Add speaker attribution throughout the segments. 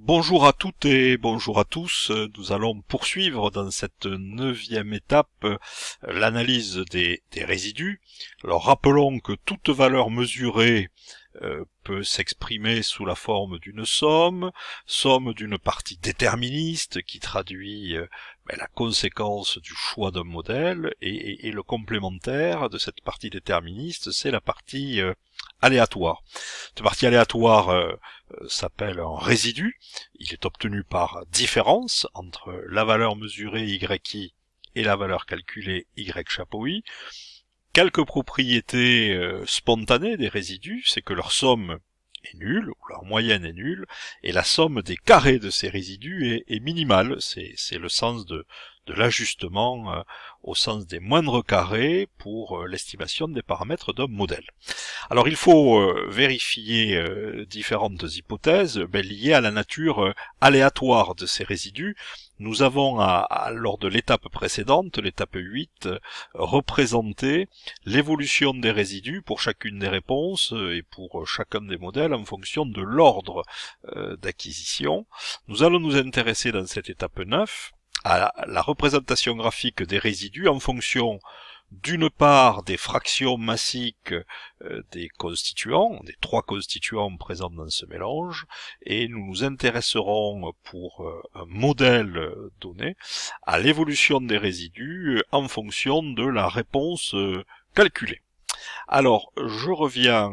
Speaker 1: Bonjour à toutes et bonjour à tous. Nous allons poursuivre dans cette neuvième étape euh, l'analyse des, résidus. Alors rappelons que toute valeur mesurée euh, peut s'exprimer sous la forme d'une somme, somme d'une partie déterministe qui traduit euh, ben, la conséquence du choix d'un modèle et, le complémentaire de cette partie déterministe, c'est la partie aléatoire. Cette partie aléatoire euh, euh, s'appelle un résidu. Il est obtenu par différence entre la valeur mesurée YI et la valeur calculée Y chapeau I. Quelques propriétés euh, spontanées des résidus, c'est que leur somme est nulle, ou leur moyenne est nulle, et la somme des carrés de ces résidus est, minimale. C'est le sens de, l'ajustement au sens des moindres carrés pour l'estimation des paramètres d'un modèle. Alors il faut euh, vérifier euh, différentes hypothèses euh, ben, liées à la nature aléatoire de ces résidus. Nous avons, lors de l'étape précédente, l'étape 8, représenté l'évolution des résidus pour chacune des réponses et pour chacun des modèles en fonction de l'ordre d'acquisition. Nous allons nous intéresser dans cette étape 9 à la représentation graphique des résidus en fonction d'une part des fractions massiques euh, des constituants, des trois constituants présents dans ce mélange, et nous nous intéresserons pour euh, un modèle donné à l'évolution des résidus euh, en fonction de la réponse calculée. Alors, je reviens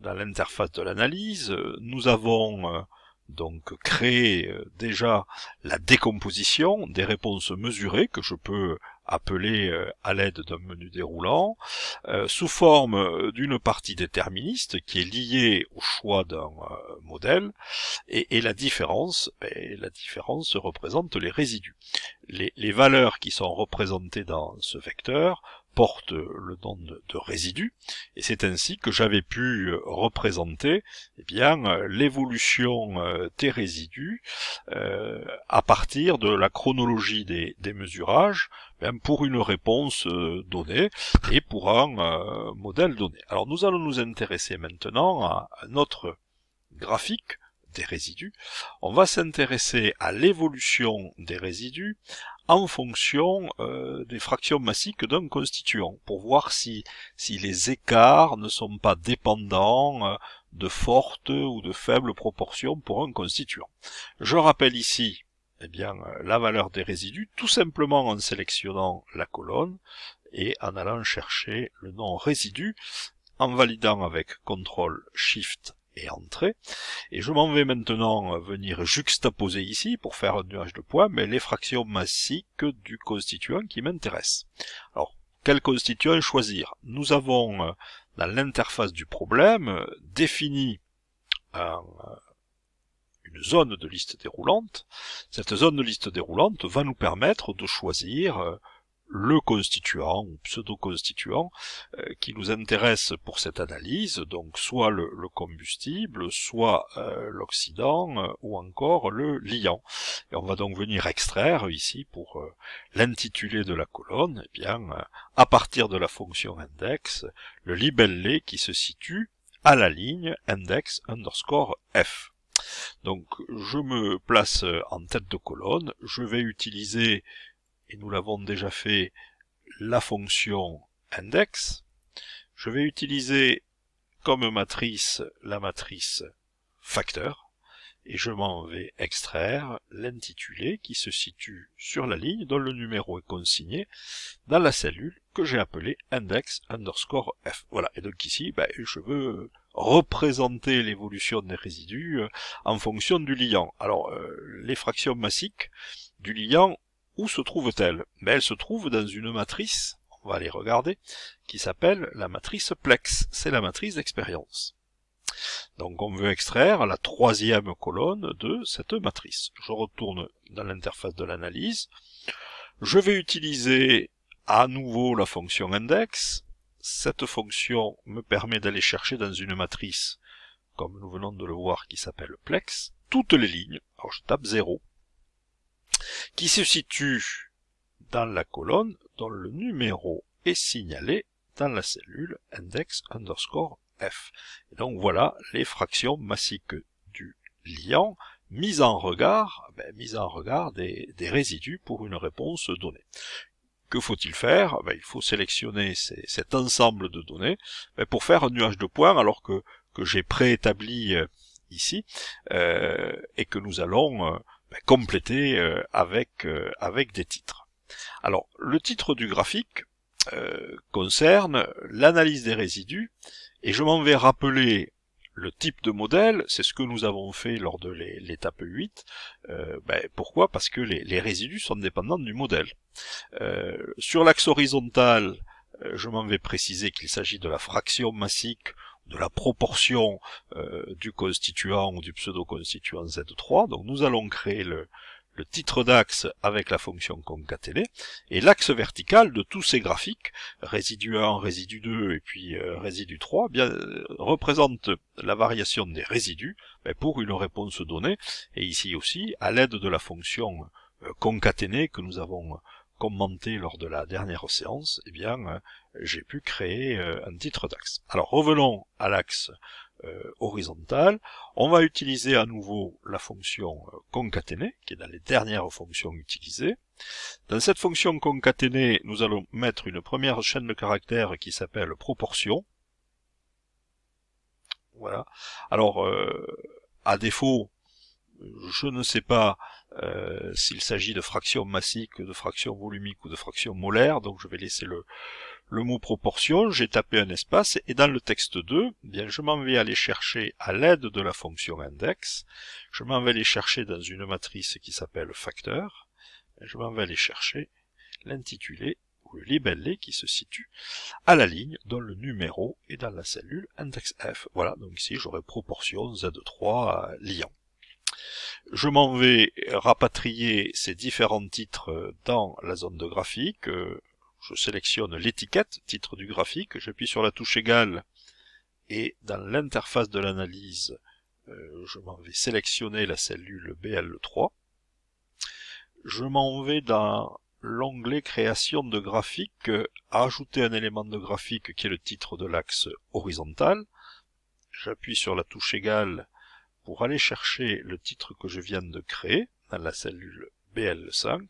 Speaker 1: dans l'interface de l'analyse. Nous avons donc créer euh, déjà la décomposition des réponses mesurées que je peux appeler euh, à l'aide d'un menu déroulant, euh, sous forme d'une partie déterministe qui est liée au choix d'un modèle, et, la différence, ben, la différence représente les résidus. Les, les, valeurs qui sont représentées dans ce vecteur porte le nom de, résidus et c'est ainsi que j'avais pu euh, représenter eh bien euh, l'évolution euh, des résidus à partir de la chronologie des, des mesurages même ben, pour une réponse donnée et pour un modèle donné. Alors nous allons nous intéresser maintenant à notre graphique des résidus, on va s'intéresser à l'évolution des résidus en fonction euh, des fractions massiques d'un constituant, pour voir si, si les écarts ne sont pas dépendants euh, de fortes ou de faibles proportions pour un constituant. Je rappelle ici eh bien, euh, la valeur des résidus, tout simplement en sélectionnant la colonne et en allant chercher le nom résidu, en validant avec CTRL SHIFT et Et je m'en vais maintenant venir juxtaposer ici pour faire un nuage de poids, mais les fractions massiques du constituant qui m'intéresse. Alors, quel constituant choisir Nous avons, euh, dans l'interface du problème, défini euh, une zone de liste déroulante. Cette zone de liste déroulante va nous permettre de choisir euh, le constituant ou pseudo-constituant euh, qui nous intéresse pour cette analyse, donc soit le, combustible, soit euh, l'oxydant euh, ou encore le liant. Et on va donc venir extraire ici pour l'intitulé de la colonne, eh bien à partir de la fonction index, le libellé qui se situe à la ligne index underscore f. Donc je me place en tête de colonne, je vais utiliser et nous l'avons déjà fait, la fonction index. Je vais utiliser comme matrice la matrice facteur et je m'en vais extraire l'intitulé qui se situe sur la ligne dont le numéro est consigné dans la cellule que j'ai appelée index underscore f. Voilà, et donc ici, ben, je veux représenter l'évolution des résidus euh, en fonction du liant. Alors, euh, les fractions massiques du liant où se trouve-t-elle ben, Elle se trouve dans une matrice, on va aller regarder, qui s'appelle la matrice Plex. C'est la matrice d'expérience. Donc on veut extraire la troisième colonne de cette matrice. Je retourne dans l'interface de l'analyse. Je vais utiliser à nouveau la fonction index. Cette fonction me permet d'aller chercher dans une matrice, comme nous venons de le voir, qui s'appelle Plex, toutes les lignes. Alors je tape 0, qui se situe dans la colonne dont le numéro est signalé dans la cellule index underscore f. Et donc voilà les fractions massiques du liant mises en regard, ah ben, en regard des, résidus pour une réponse donnée. Que faut-il faire ah ben, Il faut sélectionner cet ensemble de données ben, pour faire un nuage de points alors que, que j'ai préétabli euh, ici euh, et que nous allons euh, ben, euh, avec euh, avec des titres. Alors le titre du graphique euh, concerne l'analyse des résidus et je m'en vais rappeler le type de modèle, c'est ce que nous avons fait lors de l'étape 8. Ben, pourquoi Parce que les, résidus sont dépendants du modèle. sur l'axe horizontal, je m'en vais préciser qu'il s'agit de la fraction massique de la proportion euh, du constituant ou du pseudo-constituant Z3. Donc nous allons créer le, titre d'axe avec la fonction concaténée, et l'axe vertical de tous ces graphiques, résidu 1, résidu 2 et puis euh, résidu 3, bien, euh, représente la variation des résidus pour une réponse donnée, et ici aussi, à l'aide de la fonction concaténée que nous avons commentée lors de la dernière séance, eh bien, j'ai pu créer euh, un titre d'axe. Alors revenons à l'axe euh, horizontal. On va utiliser à nouveau la fonction euh, concaténée, qui est dans les dernières fonctions utilisées. Dans cette fonction concaténée, nous allons mettre une première chaîne de caractères qui s'appelle proportion. Voilà. Alors, à défaut, je ne sais pas s'il s'agit de fraction massique, de fraction volumique ou de fraction molaire, donc je vais laisser le, le mot proportion, j'ai tapé un espace et dans le texte 2, bien, je m'en vais aller chercher à l'aide de la fonction index, je m'en vais aller chercher dans une matrice qui s'appelle facteur, je m'en vais aller chercher l'intitulé ou le libellé qui se situe à la ligne dont le numéro et dans la cellule index F. Voilà, donc ici j'aurai proportion Z3 liant. Je m'en vais rapatrier ces différents titres dans la zone de graphique, euh, je sélectionne l'étiquette, titre du graphique, j'appuie sur la touche égale et dans l'interface de l'analyse, euh, je m'en vais sélectionner la cellule BL3. Je m'en vais dans l'onglet création de graphique, ajouter un élément de graphique qui est le titre de l'axe horizontal. J'appuie sur la touche égale pour aller chercher le titre que je viens de créer dans la cellule BL5.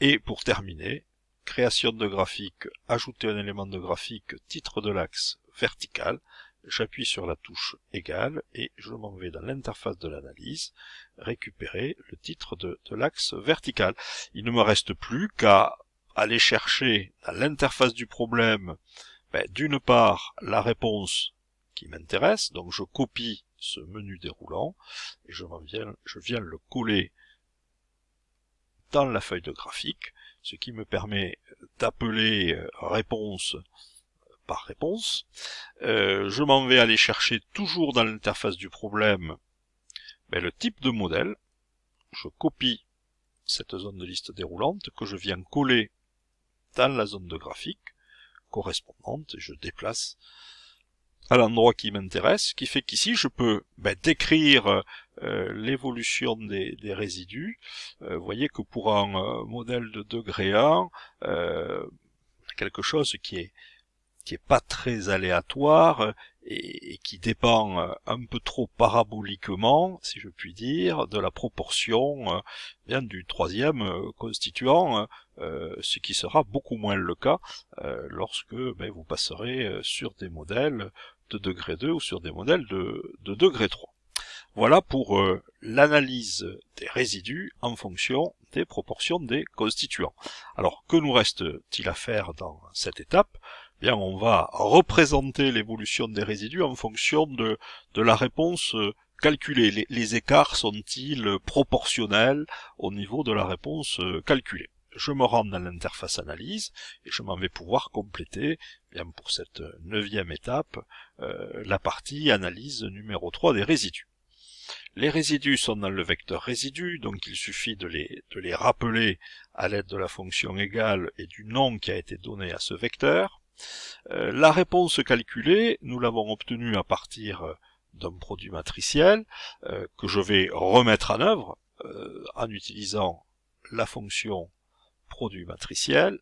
Speaker 1: Et pour terminer, création de graphique, ajouter un élément de graphique, titre de l'axe vertical, j'appuie sur la touche égale et je m'en vais dans l'interface de l'analyse récupérer le titre de, l'axe vertical. Il ne me reste plus qu'à aller chercher dans l'interface du problème ben, d'une part la réponse qui m'intéresse, donc je copie ce menu déroulant et je je viens le coller dans la feuille de graphique ce qui me permet d'appeler euh, réponse par réponse. Euh, je m'en vais aller chercher toujours dans l'interface du problème ben, le type de modèle. Je copie cette zone de liste déroulante que je viens coller dans la zone de graphique correspondante et je déplace à l'endroit qui m'intéresse, ce qui fait qu'ici je peux ben, décrire euh, l'évolution des, résidus. Euh, vous voyez que pour un euh, modèle de degré 1, quelque chose qui est qui est pas très aléatoire et, qui dépend un peu trop paraboliquement, si je puis dire, de la proportion bien du troisième constituant, ce qui sera beaucoup moins le cas lorsque ben, vous passerez sur des modèles de degré 2 ou sur des modèles de, degré 3. Voilà pour euh, l'analyse des résidus en fonction des proportions des constituants. Alors que nous reste-t-il à faire dans cette étape Bien, on va représenter l'évolution des résidus en fonction de, de la réponse euh, calculée. les écarts sont-ils proportionnels au niveau de la réponse euh, calculée je me rends dans l'interface analyse et je m'en vais pouvoir compléter bien pour cette neuvième étape euh, la partie analyse numéro 3 des résidus. Les résidus sont dans le vecteur résidu, donc il suffit de les, de les rappeler à l'aide de la fonction égale et du nom qui a été donné à ce vecteur. Euh, la réponse calculée, nous l'avons obtenue à partir d'un produit matriciel euh, que je vais remettre en œuvre en utilisant la fonction produit matriciel.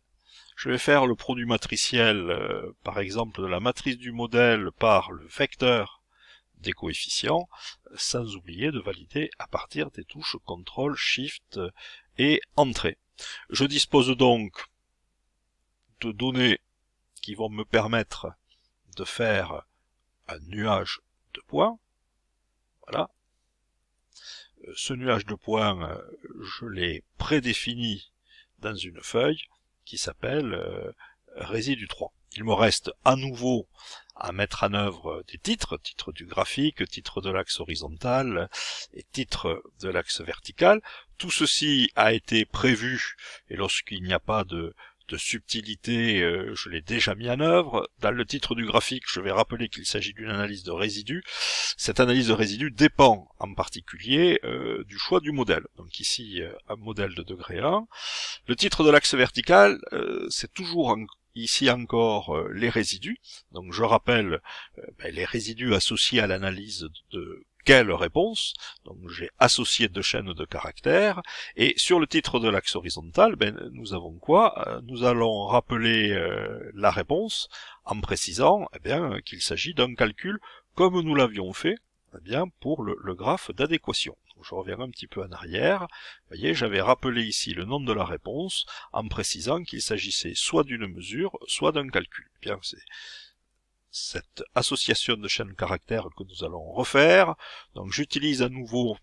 Speaker 1: Je vais faire le produit matriciel, euh, par exemple, de la matrice du modèle par le vecteur des coefficients, sans oublier de valider à partir des touches CTRL, SHIFT et Entrée. Je dispose donc de données qui vont me permettre de faire un nuage de points. Voilà. Euh, ce nuage de points, euh, je l'ai prédéfini dans une feuille qui s'appelle euh, Résidu 3. Il me reste à nouveau à mettre en œuvre des titres, titre du graphique, titre de l'axe horizontal et titre de l'axe vertical. Tout ceci a été prévu et lorsqu'il n'y a pas de, de subtilité, euh, je l'ai déjà mis en œuvre. Dans le titre du graphique, je vais rappeler qu'il s'agit d'une analyse de résidus. Cette analyse de résidus dépend en particulier euh, du choix du modèle. Donc ici, euh, un modèle de degré 1. Le titre de l'axe vertical, c'est toujours ici encore les résidus. Donc je rappelle ben, les résidus associés à l'analyse de quelle réponse Donc j'ai associé deux chaînes de caractères. Et sur le titre de l'axe horizontal, ben, nous avons quoi euh, Nous allons rappeler euh, la réponse en précisant eh bien, qu'il s'agit d'un calcul comme nous l'avions fait eh bien, pour le, graphe d'adéquation. Je reviens un petit peu en arrière. Vous voyez, j'avais rappelé ici le nom de la réponse en précisant qu'il s'agissait soit d'une mesure, soit d'un calcul. bien, c'est cette association de chaînes caractères que nous allons refaire. Donc j'utilise à nouveau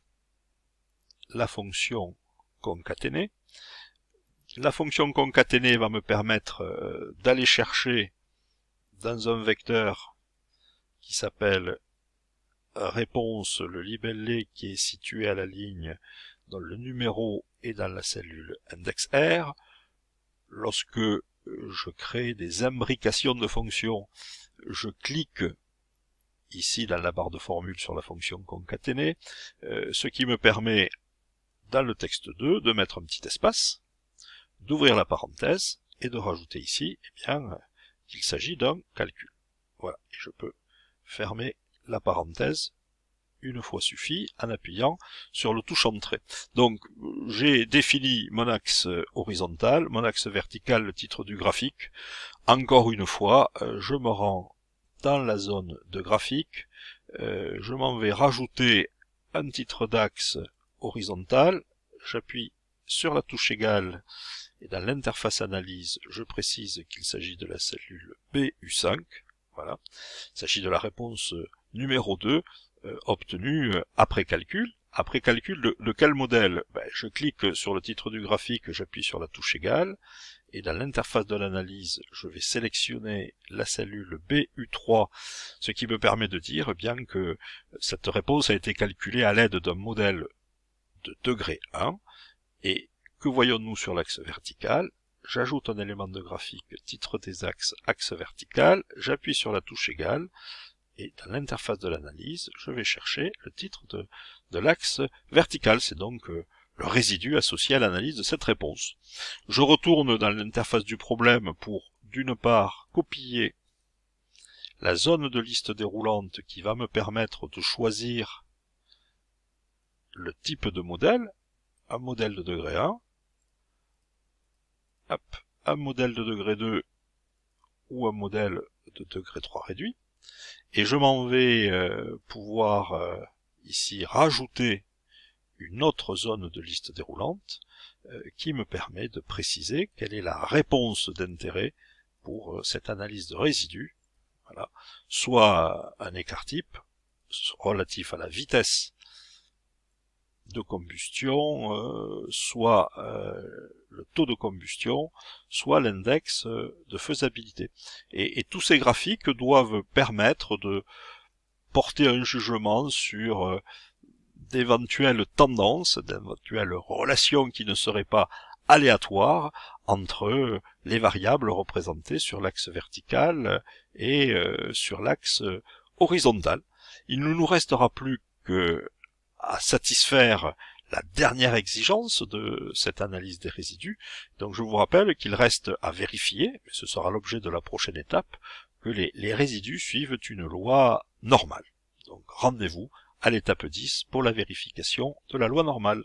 Speaker 1: la fonction concaténée. La fonction concaténée va me permettre euh, d'aller chercher dans un vecteur qui s'appelle euh, réponse le libellé qui est situé à la ligne dans le numéro et dans la cellule index R. Lorsque je crée des imbrications de fonctions. Je clique ici dans la barre de formule sur la fonction concaténée, euh, ce qui me permet dans le texte 2 de mettre un petit espace, d'ouvrir la parenthèse et de rajouter ici eh bien, qu'il s'agit d'un calcul. Voilà, et je peux fermer la parenthèse une fois suffit en appuyant sur le touche entrée. Donc j'ai défini mon axe euh, horizontal, mon axe vertical, le titre du graphique. Encore une fois, euh, je me rends dans la zone de graphique, euh, je m'en vais rajouter un titre d'axe horizontal, j'appuie sur la touche égale et dans l'interface analyse, je précise qu'il s'agit de la cellule BU5. Voilà. Il s'agit de la réponse numéro 2 euh, obtenu euh, après calcul. Après calcul de, quel modèle ben, Je clique sur le titre du graphique, j'appuie sur la touche égale, et dans l'interface de l'analyse, je vais sélectionner la cellule BU3, ce qui me permet de dire eh bien que cette réponse a été calculée à l'aide d'un modèle de degré 1, et que voyons-nous sur l'axe vertical J'ajoute un élément de graphique, titre des axes, axe vertical, j'appuie sur la touche égale, et dans l'interface de l'analyse, je vais chercher le titre de, l'axe vertical. C'est donc euh, le résidu associé à l'analyse de cette réponse. Je retourne dans l'interface du problème pour, d'une part, copier la zone de liste déroulante qui va me permettre de choisir le type de modèle, un modèle de degré 1, un modèle de degré 2 ou un modèle de degré 3 réduit, et je m'en vais euh, pouvoir euh, ici rajouter une autre zone de liste déroulante euh, qui me permet de préciser quelle est la réponse d'intérêt pour cette analyse de résidus, voilà, soit un écart type relatif à la vitesse de combustion, euh, soit euh, le taux de combustion, soit l'index euh, de faisabilité. et, tous ces graphiques doivent permettre de porter un jugement sur d'éventuelles tendances, d'éventuelles relations qui ne seraient pas aléatoires entre les variables représentées sur l'axe vertical et sur l'axe horizontal. Il ne nous restera plus que à satisfaire la dernière exigence de cette analyse des résidus. Donc je vous rappelle qu'il reste à vérifier, mais ce sera l'objet de la prochaine étape, que les, résidus suivent une loi normale. Donc rendez-vous à l'étape 10 pour la vérification de la loi normale.